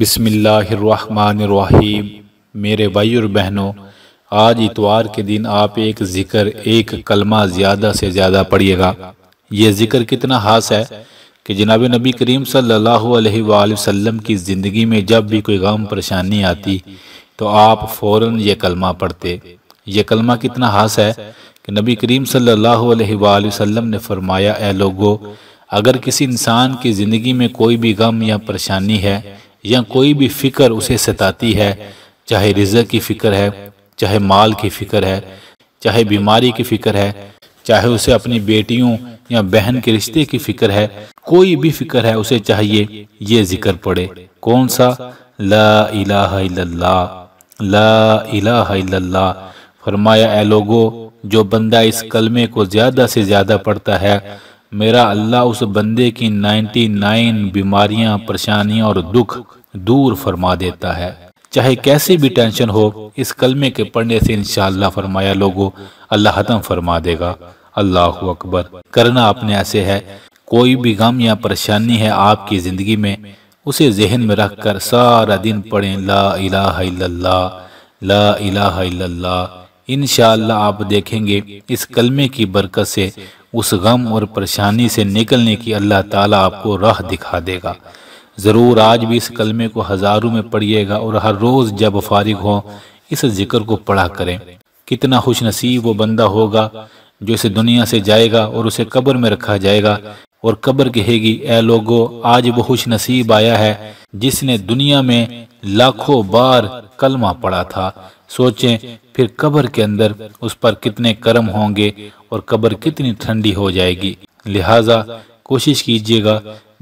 बिसमीम मेरे भाई और बहनों आज इतवार के दिन आप एक ज़िक्र एक कलमा ज़्यादा से ज़्यादा पढ़िएगा ये ज़िक्र कितना खास है कि जनाब नबी करीम सल्लल्लाहु अलैहि वसल्लम की ज़िंदगी में जब भी कोई गम परेशानी आती तो आप फ़ौर ये कलमा पढ़ते ये कलमा कितना खास है कि नबी करीम सल्लल्लाहु अलैहि वसल्लम ने फरमाया ए लोगो अगर किसी इंसान की ज़िंदगी में कोई भी गम या परेशानी है या कोई भी फ़िक्र उसे सताती है चाहे रिजक की फ़िक्र है चाहे माल की फ़िक्र है चाहे बीमारी की फ़िक्र है चाहे उसे अपनी बेटियों या बहन के रिश्ते की फ़िक्र है कोई भी फ़िक्र है उसे चाहिए ये जिक्र पड़े कौन सा ला इलाहा ला फरमाया ए लोगो जो बंदा इस कलमे को ज़्यादा से ज़्यादा पढ़ता है मेरा अल्लाह उस बंदे की 99 बीमारियां परेशानियां और दुख दूर फरमा देता है चाहे कैसी भी टेंशन हो इस कलमे के पढ़ने से इन फरमाया लोगो अल्लाह हतम फरमा देगा अल्लाह अकबर करना अपने ऐसे है कोई भी गम या परेशानी है आपकी ज़िंदगी में उसे जहन में रख कर सारा दिन पढ़े ला इलाह इल्लल्लाह ला इलाह इल्लल्लाह इन आप देखेंगे इस कलमे की बरकत से उस गम और परेशानी से निकलने की अल्लाह ताला आपको राह दिखा देगा ज़रूर आज भी इस कलमे को हज़ारों में पढ़िएगा और हर रोज़ जब फारिग हो इस जिक्र को पढ़ा करें कितना खुश नसीब वो बंदा होगा जो इसे दुनिया से जाएगा और उसे कब्र में रखा जाएगा और कब्र कहेगी ए लोगो आज वो खुश नसीब आया है जिसने दुनिया में लाखों बार कलमा पढ़ा था सोचें फिर कब्र के अंदर उस पर कितने कर्म होंगे और कब्र कितनी ठंडी हो जाएगी लिहाजा कोशिश कीजिएगा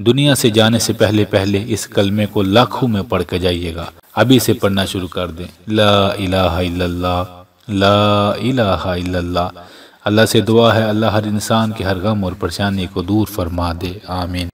दुनिया से जाने से पहले पहले इस कलमे को लाखों में पढ़ कर जाइएगा अभी से पढ़ना शुरू कर दें ला इलाहा इल्लल्लाह ला इलाहा इल्लल्लाह अल्लाह से दुआ है अल्लाह हर इंसान के हर गम और परेशानी को दूर फरमा दे आमीन